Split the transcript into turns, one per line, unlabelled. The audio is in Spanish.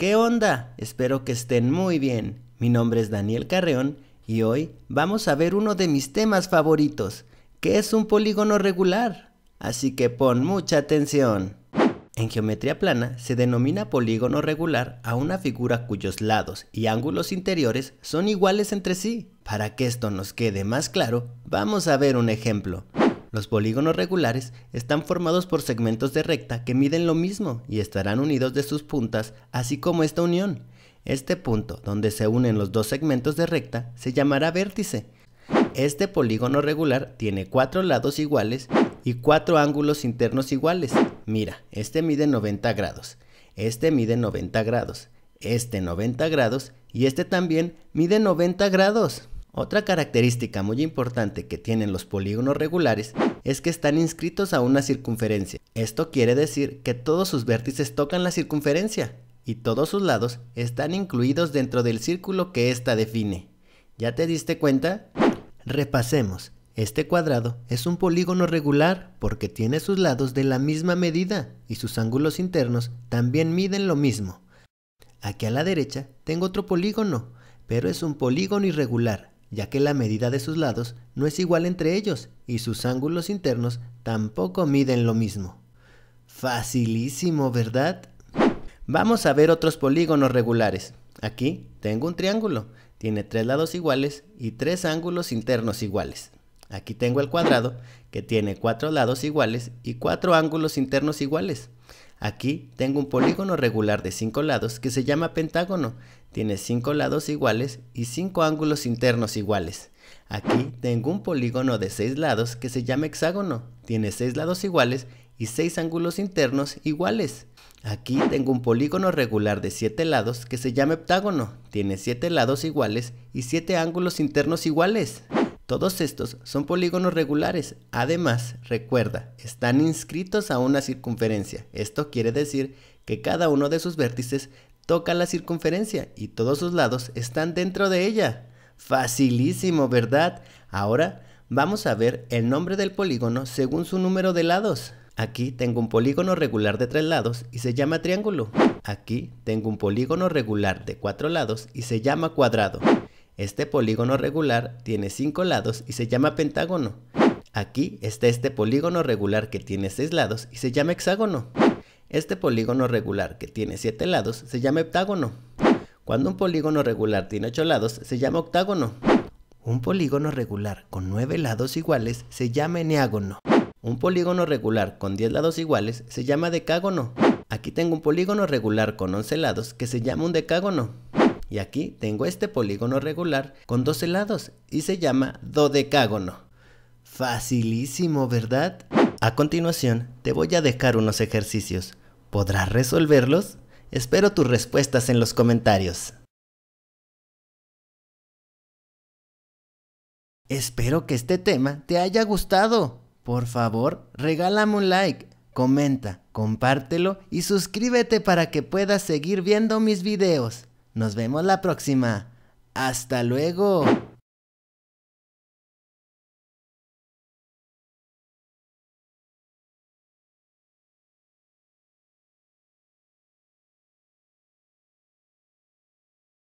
¿Qué onda? Espero que estén muy bien. Mi nombre es Daniel Carreón y hoy vamos a ver uno de mis temas favoritos, que es un polígono regular. Así que pon mucha atención. En geometría plana se denomina polígono regular a una figura cuyos lados y ángulos interiores son iguales entre sí. Para que esto nos quede más claro, vamos a ver un ejemplo. Los polígonos regulares están formados por segmentos de recta que miden lo mismo y estarán unidos de sus puntas, así como esta unión. Este punto donde se unen los dos segmentos de recta se llamará vértice. Este polígono regular tiene cuatro lados iguales y cuatro ángulos internos iguales. Mira, este mide 90 grados, este mide 90 grados, este 90 grados y este también mide 90 grados. Otra característica muy importante que tienen los polígonos regulares es que están inscritos a una circunferencia. Esto quiere decir que todos sus vértices tocan la circunferencia y todos sus lados están incluidos dentro del círculo que ésta define. ¿Ya te diste cuenta? Repasemos. Este cuadrado es un polígono regular porque tiene sus lados de la misma medida y sus ángulos internos también miden lo mismo. Aquí a la derecha tengo otro polígono, pero es un polígono irregular ya que la medida de sus lados no es igual entre ellos y sus ángulos internos tampoco miden lo mismo. Facilísimo, ¿verdad? Vamos a ver otros polígonos regulares. Aquí tengo un triángulo, tiene tres lados iguales y tres ángulos internos iguales. Aquí tengo el cuadrado, que tiene cuatro lados iguales y cuatro ángulos internos iguales. Aquí tengo un polígono regular de 5 lados que se llama pentágono. Tiene 5 lados iguales y 5 ángulos internos iguales. Aquí tengo un polígono de 6 lados que se llama hexágono. Tiene 6 lados iguales y 6 ángulos internos iguales. Aquí tengo un polígono regular de siete lados que se llama heptágono. Tiene siete lados iguales y siete ángulos internos iguales. Todos estos son polígonos regulares. Además, recuerda, están inscritos a una circunferencia. Esto quiere decir que cada uno de sus vértices toca la circunferencia y todos sus lados están dentro de ella. Facilísimo, ¿verdad? Ahora vamos a ver el nombre del polígono según su número de lados. Aquí tengo un polígono regular de tres lados y se llama triángulo. Aquí tengo un polígono regular de cuatro lados y se llama cuadrado. Este polígono regular tiene 5 lados y se llama pentágono. Aquí está este polígono regular que tiene 6 lados y se llama hexágono. Este polígono regular que tiene 7 lados se llama heptágono. Cuando un polígono regular tiene 8 lados se llama octágono. Un polígono regular con 9 lados iguales se llama eneágono. Un polígono regular con 10 lados iguales se llama decágono. Aquí tengo un polígono regular con 11 lados que se llama un decágono. Y aquí tengo este polígono regular con 12 lados y se llama dodecágono. Facilísimo, ¿verdad? A continuación, te voy a dejar unos ejercicios. ¿Podrás resolverlos? Espero tus respuestas en los comentarios. Espero que este tema te haya gustado. Por favor, regálame un like, comenta, compártelo y suscríbete para que puedas seguir viendo mis videos. Nos vemos la próxima. Hasta luego.